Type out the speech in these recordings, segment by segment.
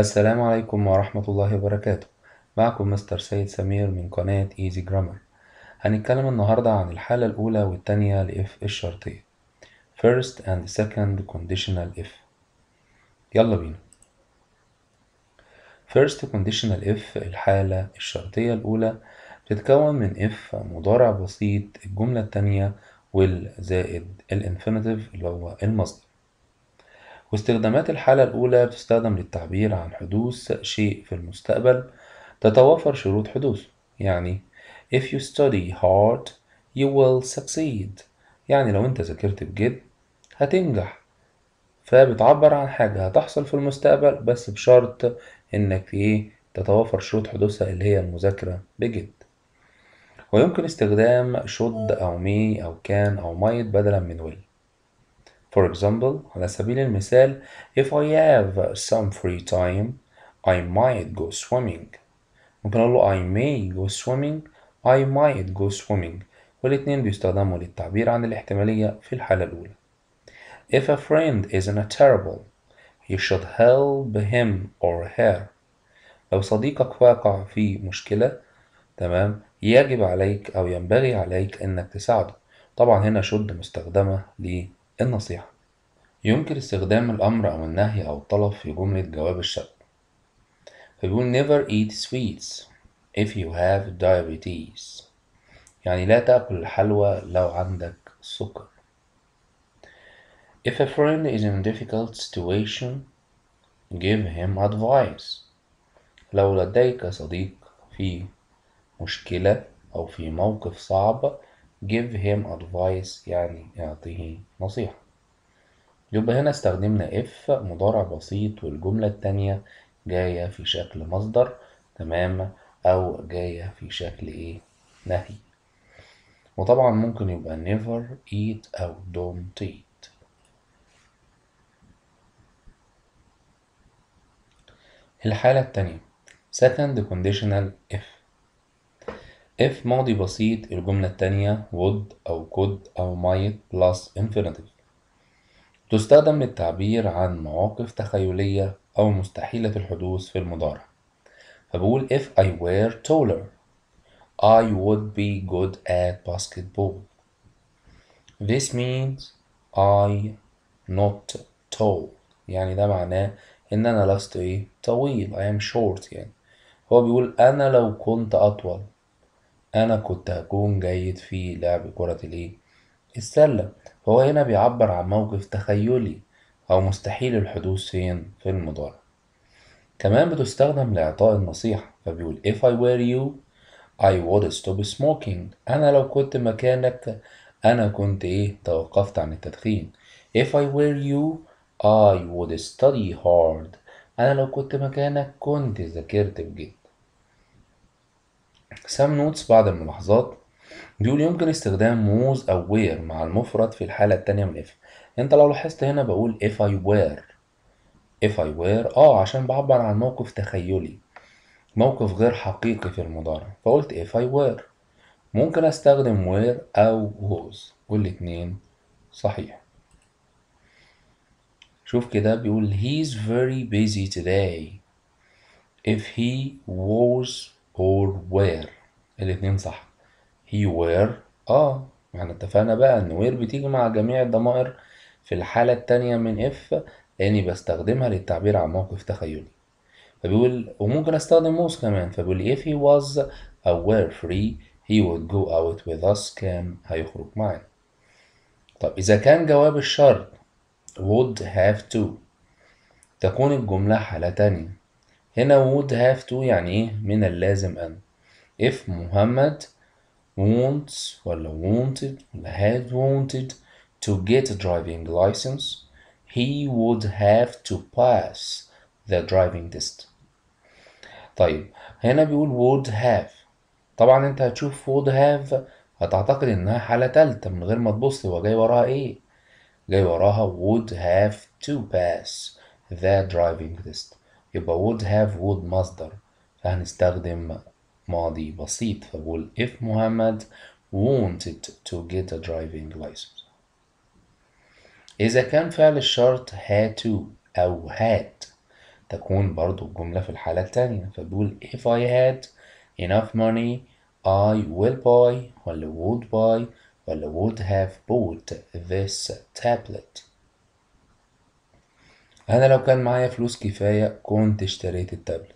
السلام عليكم ورحمة الله وبركاته معكم مستر سيد سمير من قناة ايزي جرامر هنتكلم النهاردة عن الحالة الأولى والتانية لإف الشرطية first and second conditional If يلا بينا first conditional If الحالة الشرطية الأولى بتتكون من إف مضارع بسيط الجملة التانية والزائد الانفينيتيف اللي هو المصدر واستخدامات الحالة الأولى بتستخدم للتعبير عن حدوث شيء في المستقبل تتوافر شروط حدوثه يعني if you study hard you will succeed يعني لو أنت ذاكرت بجد هتنجح فبتعبر عن حاجة هتحصل في المستقبل بس بشرط إنك إيه تتوافر شروط حدوثها اللي هي المذاكرة بجد ويمكن استخدام should أو may أو can أو might بدلا من will For example, على سبيل المثال If I have some free time I might go swimming ممكن أقول له I may go swimming I might go swimming والاتنين بيستخدموا للتعبير عن الاحتمالية في الحالة الأولى If a friend is in a terrible you should help him or her لو صديقك واقع في مشكلة تمام يجب عليك أو ينبغي عليك إنك تساعده طبعا هنا شد مستخدمة ليه النصيحة يمكن استخدام الأمر أو النهي أو الطلب في جملة جواب الشر فيقول never eat sweets if you have diabetes يعني لا تأكل الحلوى لو عندك سكر If a friend is in a difficult situation give him advice لو لديك صديق في مشكلة أو في موقف صعب give him advice يعني اعطيه نصيحة يبقى هنا استخدمنا if مضارع بسيط والجملة التانية جاية في شكل مصدر تمام أو جاية في شكل إيه نهي وطبعا ممكن يبقى never eat أو don't eat الحالة التانية second conditional if if ماضي بسيط الجملة التانية would أو could أو might plus infinitive تستخدم للتعبير عن مواقف تخيلية أو مستحيلة الحدوث في المضارع فبقول if I were taller I would be good at basketball This means I not tall يعني ده معناه إن أنا لست إيه طويل I am short يعني هو بيقول أنا لو كنت أطول أنا كنت هكون جيد في لعب كرة الإيه؟ السلة فهو هنا بيعبر عن موقف تخيلي أو مستحيل الحدوث فين في المضارع كمان بتستخدم لإعطاء النصيحة فبيقول if I were you I would stop smoking أنا لو كنت مكانك أنا كنت إيه توقفت عن التدخين if I were you I would study hard أنا لو كنت مكانك كنت ذاكرت بجد سام نوتس بعض الملاحظات بيقول يمكن استخدام موز أو وير مع المفرد في الحالة التانية من if انت لو لاحظت هنا بقول if I were if I were اه عشان بعبر عن موقف تخيلي موقف غير حقيقي في المضارع فقلت if I were ممكن استخدم وير أو was والاتنين صحيح شوف كده بيقول he's very busy today if he was or were الاثنين صح he were اه يعني اتفقنا بقى ان were بتيجي مع جميع الضمائر في الحالة التانية من if لاني بستخدمها للتعبير عن موقف تخيلي فبيقول وممكن استخدم موس كمان فبيقول if he was a aware free he would go out with us كان هيخرج معانا طب إذا كان جواب الشرط would have to تكون الجملة حالة تانية هنا would have to يعني ايه من اللازم أن if محمد wants ولا wanted ولا had wanted to get a driving license he would have to pass the driving test طيب هنا بيقول would have طبعا انت هتشوف would have هتعتقد انها حالة تالتة من غير ما تبص هو جاي وراها ايه جاي وراها would have to pass the driving test يبقى would have would مصدر فهنستخدم ماضي بسيط فبقول if محمد wanted to get a driving license إذا كان فعل الشرط had to أو had تكون برضو الجملة في الحالة التانية فبقول if I had enough money I will buy ولا would buy ولا would have bought this tablet انا لو كان معايا فلوس كفاية كنت اشتريت التابلت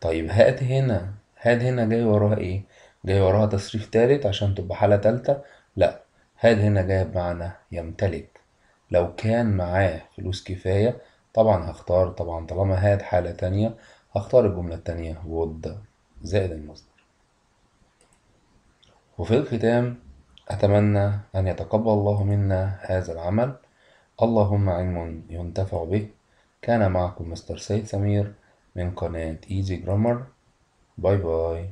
طيب هات هنا هات هنا جاي وراها ايه جاي وراها تصريف تالت عشان تبقى حالة تالتة لا هات هنا جاي بمعنى يمتلك لو كان معاه فلوس كفاية طبعا هختار طبعا طالما هات حالة تانية هختار الجملة التانية would زائد المصدر وفي الختام أتمنى أن يتقبل الله منا هذا العمل اللهم علم ينتفع به كان معكم مستر سيد سمير من قناة ايزي جرامر باي باي